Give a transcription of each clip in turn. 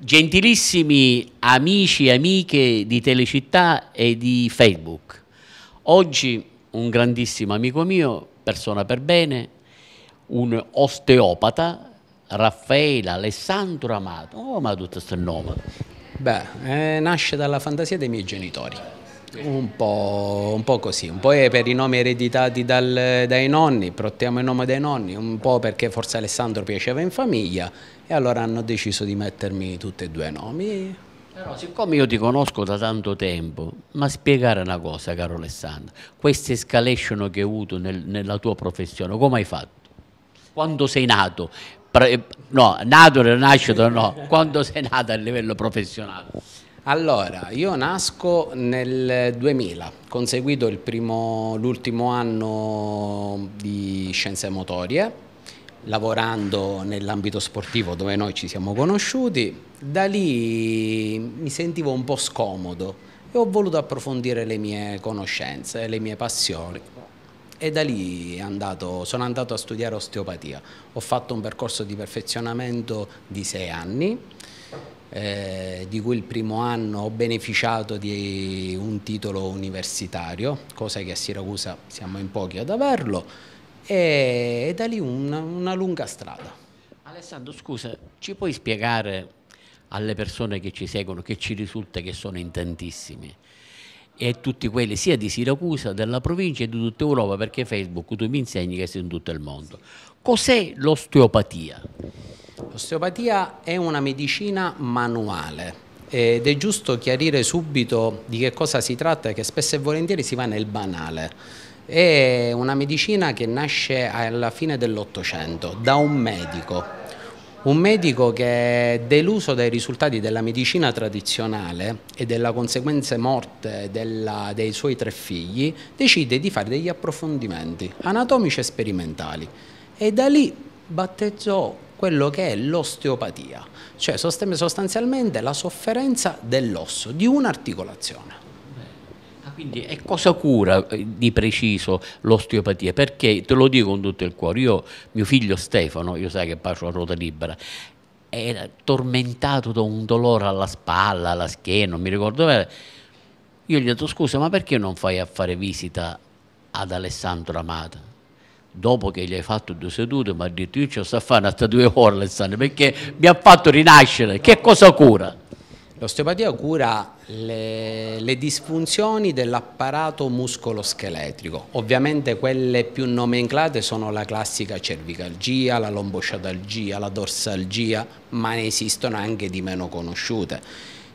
Gentilissimi amici e amiche di Telecittà e di Facebook, oggi un grandissimo amico mio, persona per bene, un osteopata, Raffaele Alessandro Amato. Oh, ma tutto questo nome. Beh, eh, nasce dalla fantasia dei miei genitori. Un po', un po', così, un po' per i nomi ereditati dal, dai nonni, prottiamo il nome dei nonni, un po' perché forse Alessandro piaceva in famiglia e allora hanno deciso di mettermi tutti e due i nomi. Però siccome io ti conosco da tanto tempo, ma spiegare una cosa, caro Alessandro, questa escalation che hai avuto nel, nella tua professione, come hai fatto? Quando sei nato? no, nato nella nascita no, quando sei nato a livello professionale? Allora, io nasco nel 2000, conseguito l'ultimo anno di scienze motorie, lavorando nell'ambito sportivo dove noi ci siamo conosciuti, da lì mi sentivo un po' scomodo e ho voluto approfondire le mie conoscenze, le mie passioni e da lì andato, sono andato a studiare osteopatia. Ho fatto un percorso di perfezionamento di sei anni, eh, di cui il primo anno ho beneficiato di un titolo universitario, cosa che a Siracusa siamo in pochi ad averlo e, da lì una, una lunga strada. Alessandro, scusa, ci puoi spiegare alle persone che ci seguono, che ci risulta che sono in tantissimi, e tutti quelli sia di Siracusa, della provincia e di tutta Europa, perché Facebook tu mi insegni che sei in tutto il mondo. Cos'è l'osteopatia? L'osteopatia è una medicina manuale ed è giusto chiarire subito di che cosa si tratta, che spesso e volentieri si va nel banale è una medicina che nasce alla fine dell'Ottocento da un medico, un medico che deluso dai risultati della medicina tradizionale e della conseguente morte della, dei suoi tre figli, decide di fare degli approfondimenti anatomici e sperimentali e da lì battezzò quello che è l'osteopatia, cioè sostanzialmente la sofferenza dell'osso, di un'articolazione. Quindi e cosa cura eh, di preciso l'osteopatia? Perché te lo dico con tutto il cuore, io, mio figlio Stefano, io sai che faccio a ruota libera, era tormentato da un dolore alla spalla, alla schiena, non mi ricordo bene. Io gli ho detto scusa, ma perché non fai a fare visita ad Alessandro Amata? Dopo che gli hai fatto due sedute, mi ha detto io ce ci sto a fare una due ore Alessandro, perché mi ha fatto rinascere, che cosa cura? L'osteopatia cura le, le disfunzioni dell'apparato muscoloscheletrico, ovviamente quelle più nomenclate sono la classica cervicalgia, la lombosciatalgia, la dorsalgia, ma ne esistono anche di meno conosciute.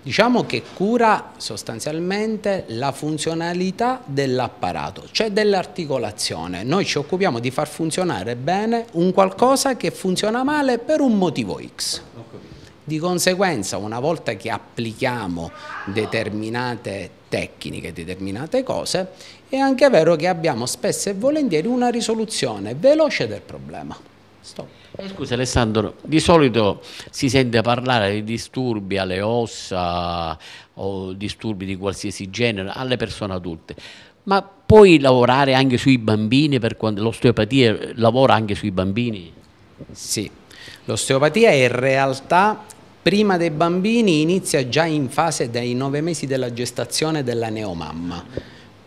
Diciamo che cura sostanzialmente la funzionalità dell'apparato, cioè dell'articolazione. Noi ci occupiamo di far funzionare bene un qualcosa che funziona male per un motivo X. Di conseguenza una volta che applichiamo determinate tecniche, determinate cose, è anche vero che abbiamo spesso e volentieri una risoluzione veloce del problema. Stop. Eh, scusa Alessandro, di solito si sente parlare di disturbi alle ossa o disturbi di qualsiasi genere alle persone adulte, ma puoi lavorare anche sui bambini per quando l'osteopatia lavora anche sui bambini? Sì, l'osteopatia in realtà prima dei bambini inizia già in fase dei nove mesi della gestazione della neomamma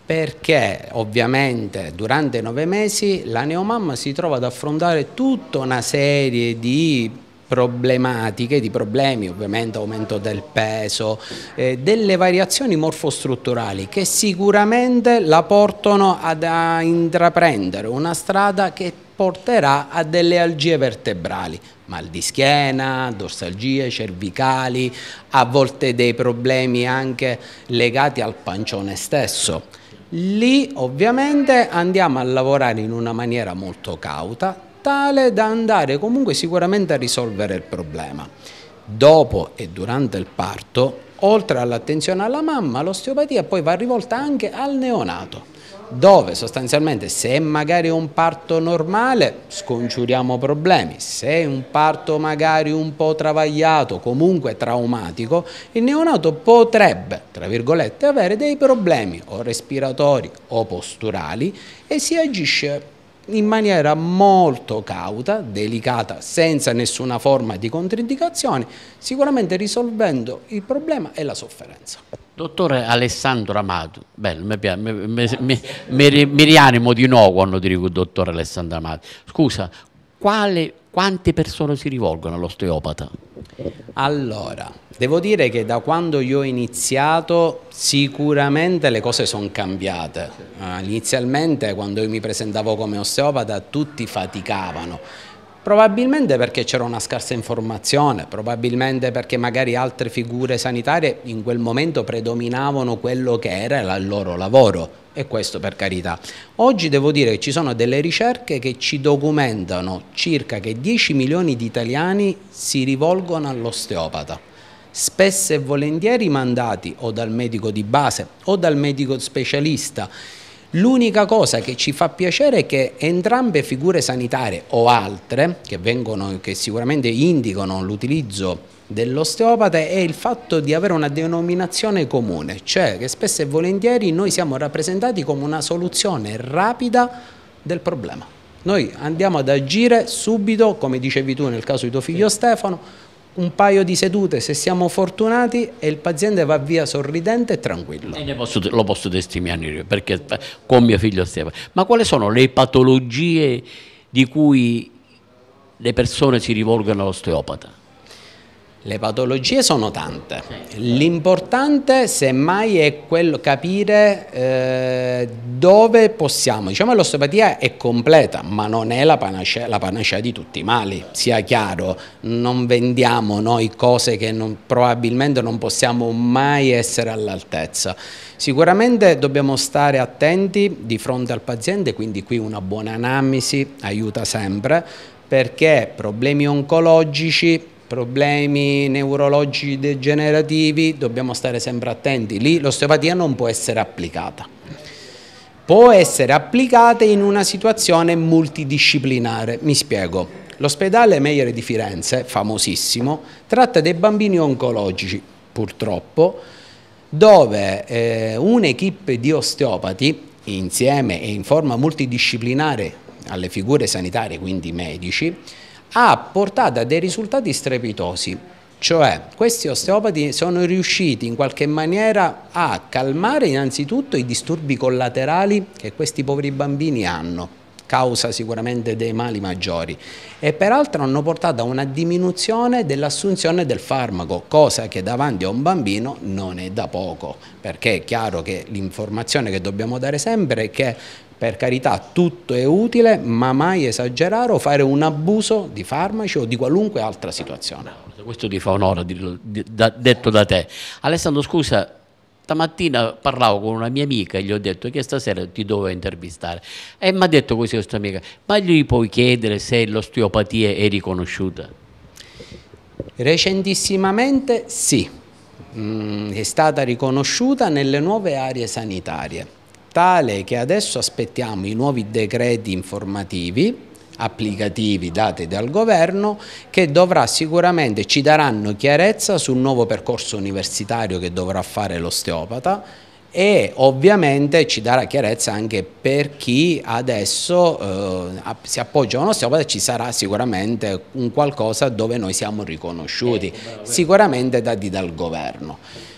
perché ovviamente durante i nove mesi la neomamma si trova ad affrontare tutta una serie di problematiche, di problemi, ovviamente aumento del peso, eh, delle variazioni morfostrutturali che sicuramente la portano ad, a intraprendere una strada che porterà a delle algie vertebrali, mal di schiena, dorsalgie, cervicali, a volte dei problemi anche legati al pancione stesso. Lì ovviamente andiamo a lavorare in una maniera molto cauta, tale da andare comunque sicuramente a risolvere il problema. Dopo e durante il parto, oltre all'attenzione alla mamma, l'osteopatia poi va rivolta anche al neonato dove sostanzialmente se magari è un parto normale scongiuriamo problemi, se è un parto magari un po' travagliato, comunque traumatico, il neonato potrebbe, tra virgolette, avere dei problemi o respiratori o posturali e si agisce in maniera molto cauta, delicata, senza nessuna forma di controindicazione, sicuramente risolvendo il problema e la sofferenza. Dottore Alessandro Amato, bello, mi, mi, mi, mi rianimo di nuovo quando dico dottore Alessandro Amato, scusa, quale quante persone si rivolgono all'osteopata? Allora, devo dire che da quando io ho iniziato sicuramente le cose sono cambiate. Eh, inizialmente quando io mi presentavo come osteopata tutti faticavano, Probabilmente perché c'era una scarsa informazione, probabilmente perché magari altre figure sanitarie in quel momento predominavano quello che era il loro lavoro e questo per carità. Oggi devo dire che ci sono delle ricerche che ci documentano circa che 10 milioni di italiani si rivolgono all'osteopata spesso e volentieri mandati o dal medico di base o dal medico specialista L'unica cosa che ci fa piacere è che entrambe figure sanitarie o altre, che, vengono, che sicuramente indicano l'utilizzo dell'osteopata, è il fatto di avere una denominazione comune, cioè che spesso e volentieri noi siamo rappresentati come una soluzione rapida del problema. Noi andiamo ad agire subito, come dicevi tu nel caso di tuo figlio sì. Stefano, un paio di sedute, se siamo fortunati, e il paziente va via sorridente e tranquillo. E posso, lo posso testimoniare perché con mio figlio Stefano. Ma quali sono le patologie di cui le persone si rivolgono all'osteopata? Le patologie sono tante, certo. l'importante semmai è quello, capire eh, dove possiamo, diciamo che l'osteopatia è completa ma non è la panacea, la panacea, di tutti i mali, sia chiaro, non vendiamo noi cose che non, probabilmente non possiamo mai essere all'altezza. Sicuramente dobbiamo stare attenti di fronte al paziente, quindi qui una buona analisi aiuta sempre perché problemi oncologici problemi neurologici degenerativi, dobbiamo stare sempre attenti. Lì l'osteopatia non può essere applicata. Può essere applicata in una situazione multidisciplinare. Mi spiego. L'ospedale Meyer di Firenze, famosissimo, tratta dei bambini oncologici, purtroppo, dove eh, un'equipe di osteopati, insieme e in forma multidisciplinare alle figure sanitarie, quindi medici, ha portato a dei risultati strepitosi. Cioè, questi osteopati sono riusciti in qualche maniera a calmare innanzitutto i disturbi collaterali che questi poveri bambini hanno, causa sicuramente dei mali maggiori, e peraltro hanno portato a una diminuzione dell'assunzione del farmaco, cosa che davanti a un bambino non è da poco, perché è chiaro che l'informazione che dobbiamo dare sempre è che per carità, tutto è utile, ma mai esagerare o fare un abuso di farmaci o di qualunque altra situazione. Questo ti fa onore, detto da te. Alessandro, scusa, Stamattina parlavo con una mia amica e gli ho detto che stasera ti dovevo intervistare. E mi ha detto così questa amica, ma gli puoi chiedere se l'osteopatia è riconosciuta? Recentissimamente sì, mm, è stata riconosciuta nelle nuove aree sanitarie tale che adesso aspettiamo i nuovi decreti informativi applicativi dati dal governo che dovrà sicuramente ci daranno chiarezza sul nuovo percorso universitario che dovrà fare l'osteopata e ovviamente ci darà chiarezza anche per chi adesso eh, si appoggia a un osteopata ci sarà sicuramente un qualcosa dove noi siamo riconosciuti, ecco, sicuramente dati dal governo.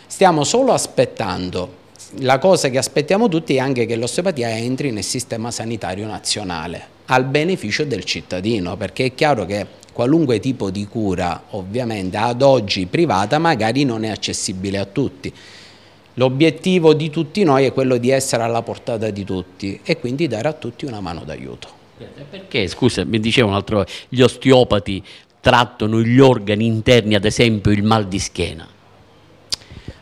Stiamo solo aspettando la cosa che aspettiamo tutti è anche che l'osteopatia entri nel sistema sanitario nazionale al beneficio del cittadino, perché è chiaro che qualunque tipo di cura, ovviamente ad oggi privata, magari non è accessibile a tutti. L'obiettivo di tutti noi è quello di essere alla portata di tutti e quindi dare a tutti una mano d'aiuto. Perché, scusa, mi diceva un altro, gli osteopati trattano gli organi interni, ad esempio il mal di schiena?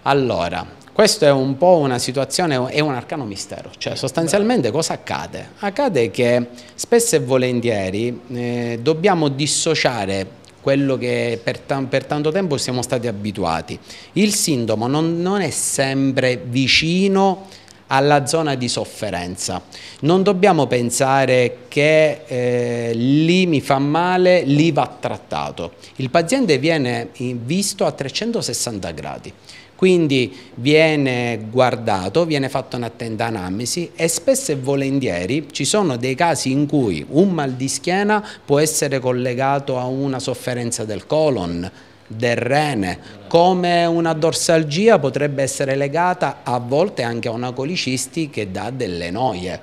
Allora, questa è un po' una situazione, è un arcano mistero, cioè sostanzialmente cosa accade? Accade che spesso e volentieri eh, dobbiamo dissociare quello che per, per, tanto tempo siamo stati abituati. Il sintomo non, non è sempre vicino alla zona di sofferenza. Non dobbiamo pensare che eh, lì mi fa male, lì va trattato. Il paziente viene eh, visto a 360 gradi. Quindi viene guardato, viene fatta un'attenta analisi e spesso e volentieri ci sono dei casi in cui un mal di schiena può essere collegato a una sofferenza del colon, del rene, come una dorsalgia potrebbe essere legata a volte anche a una colicisti che dà delle noie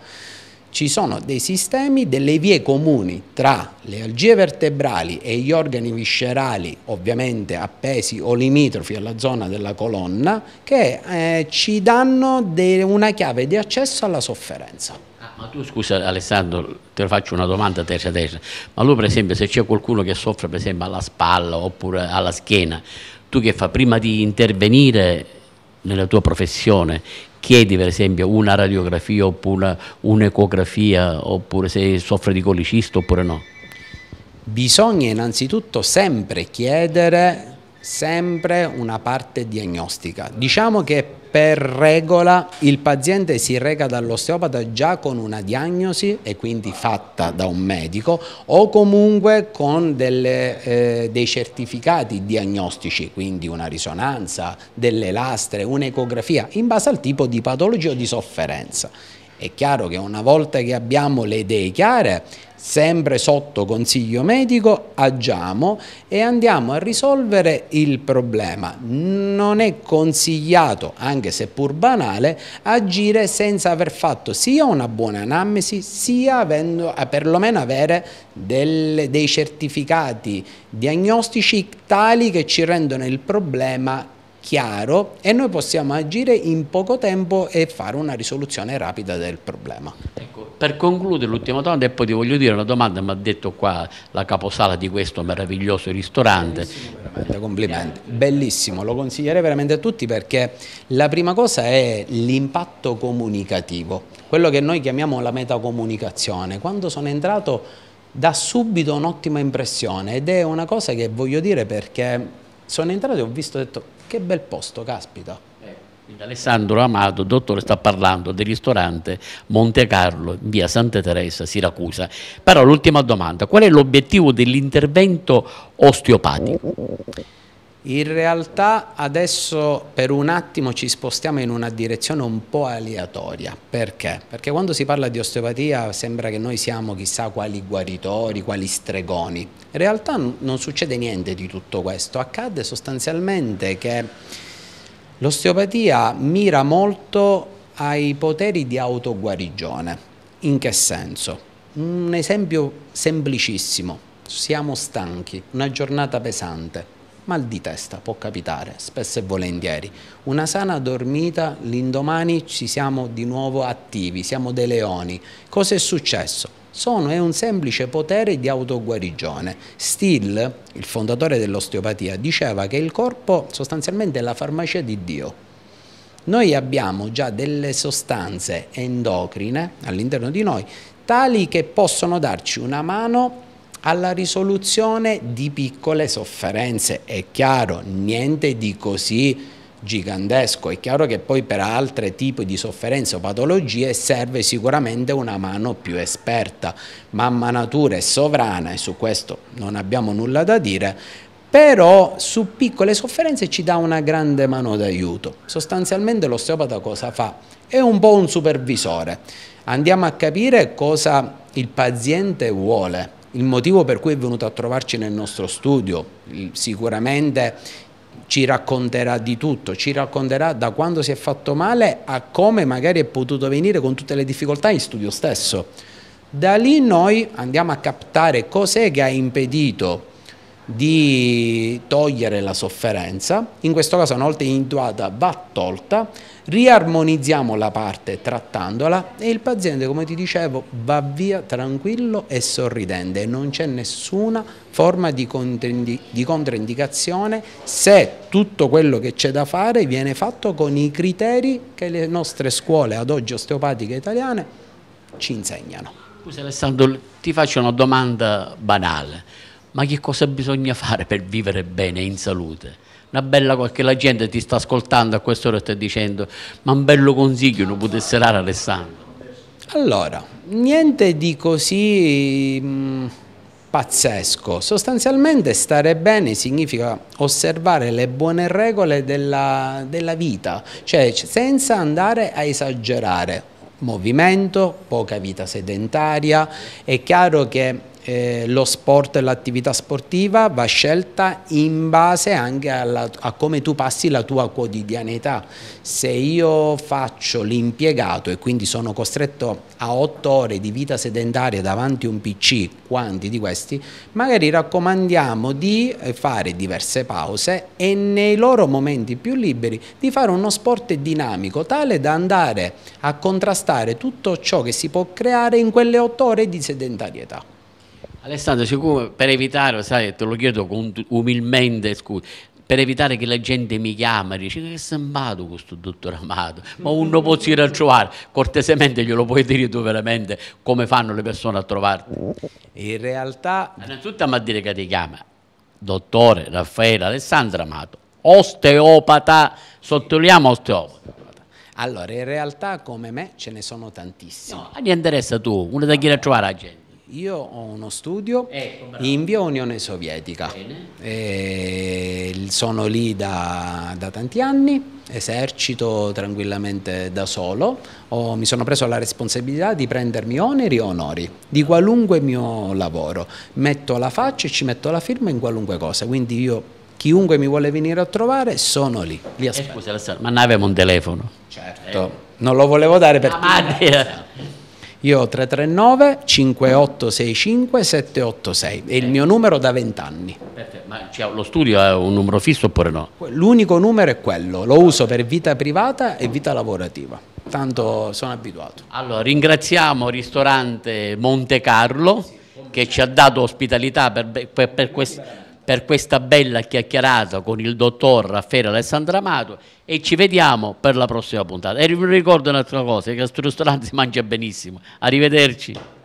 ci sono dei sistemi, delle vie comuni tra le algie vertebrali e gli organi viscerali, ovviamente appesi o limitrofi alla zona della colonna, che eh, ci danno una chiave di accesso alla sofferenza. Ah, ma tu scusa Alessandro, te lo faccio una domanda terza terza, ma lui per esempio se c'è qualcuno che soffre per esempio alla spalla oppure alla schiena, tu che fa prima di intervenire nella tua professione, chiedi per esempio una radiografia oppure un'ecografia oppure se soffre di colicisto oppure no? Bisogna innanzitutto sempre chiedere sempre una parte diagnostica. Diciamo che per regola il paziente si reca dall'osteopata già con una diagnosi e quindi fatta da un medico o comunque con delle, eh, dei certificati diagnostici, quindi una risonanza, delle lastre, un'ecografia, in base al tipo di patologia o di sofferenza. È chiaro che una volta che abbiamo le idee chiare, sempre sotto consiglio medico, agiamo e andiamo a risolvere il problema. Non è consigliato, anche seppur banale, agire senza aver fatto sia una buona anamnesi, sia avendo, eh, perlomeno avere del, dei certificati diagnostici tali che ci rendono il problema chiaro e noi possiamo agire in poco tempo e fare una risoluzione rapida del problema. Ecco, per concludere l'ultima domanda e poi ti voglio dire una domanda, mi ha detto qua la caposala di questo meraviglioso ristorante. Bellissimo, complimenti, bellissimo, lo consiglierei veramente a tutti perché la prima cosa è l'impatto comunicativo, quello che noi chiamiamo la metacomunicazione. Quando sono entrato dà subito un'ottima impressione ed è una cosa che voglio dire perché sono entrato e ho visto, ho detto che bel posto, caspita. Eh, Alessandro Amato, dottore, sta parlando del ristorante Monte Carlo, via Santa Teresa, Siracusa. Però l'ultima domanda, qual è l'obiettivo dell'intervento osteopatico? In realtà adesso per un attimo ci spostiamo in una direzione un po' aleatoria. Perché? Perché quando si parla di osteopatia sembra che noi siamo chissà quali guaritori, quali stregoni. In realtà non succede niente di tutto questo. Accade sostanzialmente che l'osteopatia mira molto ai poteri di autoguarigione. In che senso? Un esempio semplicissimo. Siamo stanchi, una giornata pesante mal di testa può capitare, spesso e volentieri. Una sana dormita, l'indomani ci siamo di nuovo attivi, siamo dei leoni. Cosa è successo? Sono è un semplice potere di autoguarigione. Still, il fondatore dell'osteopatia, diceva che il corpo sostanzialmente è la farmacia di Dio. Noi abbiamo già delle sostanze endocrine all'interno di noi tali che possono darci una mano alla risoluzione di piccole sofferenze. È chiaro, niente di così gigantesco. È chiaro che poi per altri tipi di sofferenze o patologie serve sicuramente una mano più esperta. Mamma natura è sovrana e su questo non abbiamo nulla da dire, però su piccole sofferenze ci dà una grande mano d'aiuto. Sostanzialmente l'osteopata cosa fa? È un po' un supervisore. Andiamo a capire cosa il paziente vuole il motivo per cui è venuto a trovarci nel nostro studio, sicuramente ci racconterà di tutto, ci racconterà da quando si è fatto male a come magari è potuto venire con tutte le difficoltà in studio stesso. Da lì noi andiamo a captare cos'è che ha impedito di togliere la sofferenza, in questo caso una volta individuata va tolta riarmonizziamo la parte trattandola e il paziente, come ti dicevo, va via tranquillo e sorridente, non c'è nessuna forma di, di controindicazione se tutto quello che c'è da fare viene fatto con i criteri che le nostre scuole ad oggi osteopatiche italiane ci insegnano. Scusa Alessandro, ti faccio una domanda banale, ma che cosa bisogna fare per vivere bene in salute? una bella cosa che la gente ti sta ascoltando a quest'ora e sta dicendo ma un bello consiglio non potesse dare Alessandro allora niente di così mh, mm, pazzesco sostanzialmente stare bene significa osservare le buone regole della, della vita cioè senza andare a esagerare movimento poca vita sedentaria è chiaro che eh, lo sport e l'attività sportiva va scelta in base anche alla, a come tu passi la tua quotidianità. Se io faccio l'impiegato e quindi sono costretto a otto ore di vita sedentaria davanti a un PC, quanti di questi, magari raccomandiamo di fare diverse pause e nei loro momenti più liberi di fare uno sport dinamico tale da andare a contrastare tutto ciò che si può creare in quelle otto ore di sedentarietà. Alessandro, siccome per evitare, sai, te lo chiedo umilmente, scusa, per evitare che la gente mi chiama e dice che è sambato questo dottor Amato, ma uno può si trovare, cortesemente glielo puoi dire tu veramente come fanno le persone a trovarti. In realtà... Innanzitutto a dire che ti chiama, dottore Raffaele Alessandro Amato, osteopata, sottolineiamo osteopata. Allora, in realtà come me ce ne sono tantissimi. No, a gli interessa tu, uno da chi la trovare la gente. Io ho uno studio ecco, in via Unione Sovietica, sono lì da, da, tanti anni, esercito tranquillamente da solo, ho, mi sono preso la responsabilità di prendermi oneri e onori di qualunque mio lavoro, metto la faccia e ci metto la firma in qualunque cosa, quindi io chiunque mi vuole venire a trovare sono lì, Eh, scusa ma noi avevamo un telefono? Certo, eh. non lo volevo dare per... Ah, io ho 339 5865 786, è il eh. mio numero da 20 anni. Ma cioè, lo studio ha un numero fisso oppure no? L'unico numero è quello, lo uso per vita privata e vita lavorativa, tanto sono abituato. Allora ringraziamo il ristorante Monte Carlo che ci ha dato ospitalità per, per, per questi per questa bella chiacchierata con il dottor Raffaele Alessandro Amato e ci vediamo per la prossima puntata. E vi ricordo un'altra cosa, che questo ristorante si mangia benissimo. Arrivederci.